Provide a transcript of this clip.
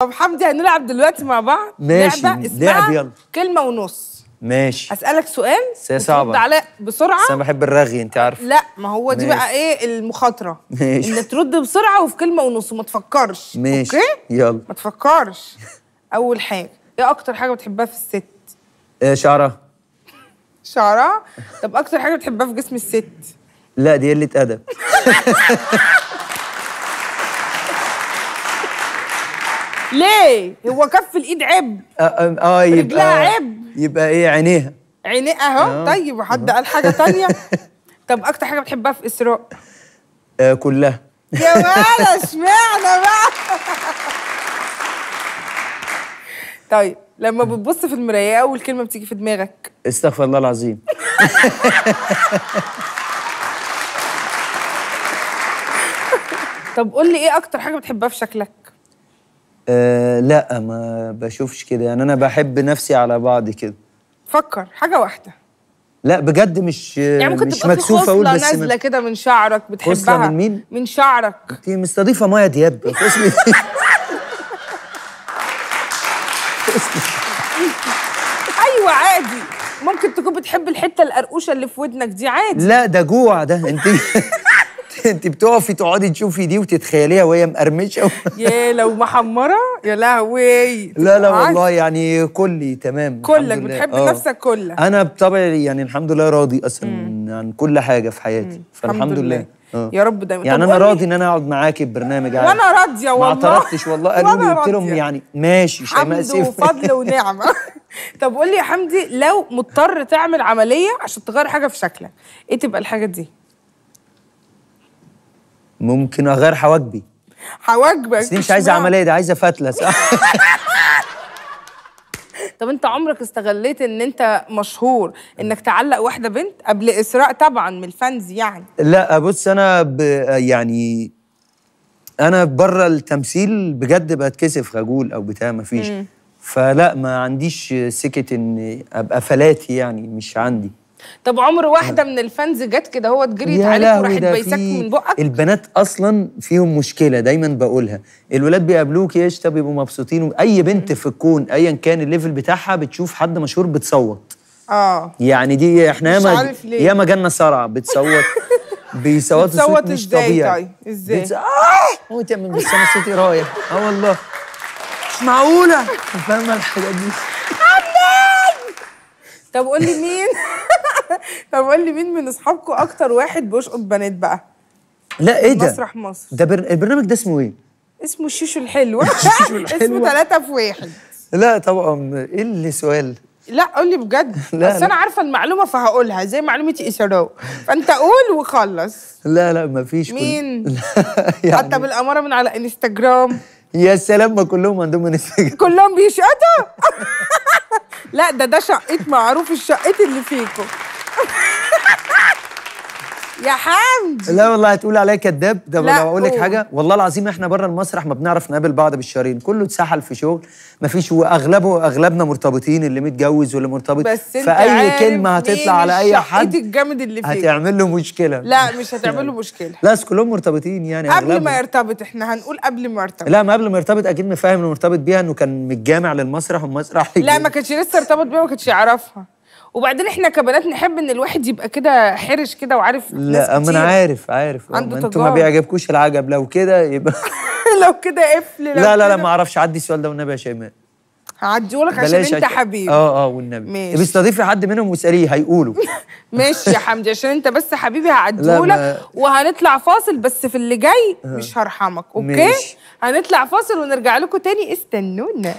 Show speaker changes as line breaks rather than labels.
طب حمدي هنلعب دلوقتي مع بعض ماشي لعبه لعب يلا كلمه ونص ماشي اسالك سؤال بس
صعبة صعبه على بسرعه بس انا بحب الرغي انت عارفه
لا ما هو دي ماشي. بقى ايه المخاطره ماشي انك ترد بسرعه وفي كلمه ونص وما تفكرش
ماشي اوكي يلا ما
تفكرش اول حاجه ايه اكتر حاجه بتحبها في الست إيه شعرها شعرها طب اكتر حاجه بتحبها في جسم الست
لا دي قله ادب
ليه؟ هو كف الايد عب
آه،, اه, آه يبقى رجلها آه، عب يبقى ايه عينيها
عينيها اهو آه. طيب وحد قال حاجه تانية طب اكتر حاجه بتحبها في اسراء
آه كلها يا ولا
اشمعنى بقى طيب لما بتبص في المرايه اول كلمه بتيجي في دماغك
استغفر الله العظيم
طب قول لي ايه اكتر حاجه بتحبها في شكلك
آه، لا ما بشوفش كده يعني انا بحب نفسي على بعض كده
فكر حاجه واحده
لا بجد مش يعني ممكن مش تبقى مكسوف اقول بس نازله
كده من شعرك بتحبها من مين؟
من شعرك انت مستضيفه مايا دياب خصلة
ايوه عادي ممكن تكون بتحب الحته القرقوشه اللي في ودنك دي عادي لا
ده جوع ده انت انت بتقفي تقعدي تشوفي دي وتتخيليها وهي مقرمشه و...
يا لو محمره يا لهوي
لا لا والله يعني كلي تمام كلك بتحب آه. نفسك كلك انا بطبعي يعني الحمد لله راضي اصلا عن عن كل حاجه في حياتي مم. فالحمد لله, لله. آه.
يا رب دايما يعني انا راضي
ان انا اقعد معاكي ببرنامج عادي وانا راضيه والله ما اعترفتش والله قالوا لي قلت لهم يعني ماشي شيماء سيف وفضل
ونعمه طب قول لي يا حمدي لو مضطر تعمل عمليه عشان تغير حاجه في شكلك ايه تبقى الحاجه دي
ممكن اغير حواجبي
حواجبك بس مش عايزه عمليه دي
عايزه فتله صح
طب انت عمرك استغليت ان انت مشهور انك تعلق واحده بنت قبل اسراء طبعا من الفانز يعني
لا بص انا ب يعني انا بره التمثيل بجد بتكسف خجول او بتاع مفيش مم. فلا ما عنديش سكه ان ابقى فلاتي يعني مش عندي
طب عمر واحده من الفانز جت كده هو جريت عليك وراحت بيسك من بقك
البنات اصلا فيهم مشكله دايما بقولها الولاد بيقابلوك يا بيبقوا مبسوطين اي بنت في الكون ايا كان الليفل بتاعها بتشوف حد مشهور بتصوت اه يعني دي إيه، احنا ياما ياما جالنا سرعة بتصوت بيصوتوا صوت مش طبيعي طيب؟ ازاي ازاي اه هو تعمل بس انا صوتي رايح اه والله مش معقوله فاهمه الحاجات دي طب قول لي
مين طب قول لي مين من اصحابكم اكتر واحد بيشقط بنات بقى
لا ايه ده مسرح مصر ده بر... البرنامج ده اسمه ايه
اسمه الشيشو الحلو اسمه ثلاثة في واحد
لا طبعا ايه اللي سؤال
لا قول لي بجد لا بس انا عارفه المعلومه فهقولها زي معلومتي اسراء فانت قول وخلص
لا لا مفيش مين كل... يعني... حتى بالاماره من على
انستجرام
يا سلام ما كلهم عندهم انستجرام
كلهم بيشقطوا لا ده ده شقيت معروف الشقيت اللي فيكم يا حمد لا
والله هتقول عليا كداب ده لو اقول لك حاجه والله العظيم احنا بره المسرح ما بنعرف نقابل بعض بالشهرين كله اتسحل في شغل ما فيش واغلبه اغلبنا مرتبطين اللي متجوز واللي مرتبط بس فاي كلمه هتطلع على اي حد
الجامد اللي فيه. هتعمل
له مشكله لا
مش هتعمل له مشكله
لا بس كلهم مرتبطين يعني قبل ما
يرتبط احنا هنقول قبل ما يرتبط لا
ما قبل ما يرتبط اكيد مفاهم المرتبط بيها انه كان متجامع للمسرح والمسرح لا ما
كانش لسه ارتبط بيها ما كانش يعرفها وبعدين احنا كبنات نحب ان الواحد يبقى كده حرش كده وعارف لا ما انا
عارف عارف عنده انتوا ما بيعجبكوش العجب لو كده يبقى
لو كده قفل لا لا لا ما
اعرفش عدي السؤال ده والنبي يا شيماء
هعديهولك عشان انت حبيبي اه اه
والنبي ماشي استضيفي حد منهم واساليه هيقولوا
ماشي يا حمدي عشان انت بس حبيبي هعديهولك وهنطلع فاصل بس في اللي جاي آه. مش هرحمك اوكي ماشي. هنطلع فاصل ونرجع لكم تاني استنونا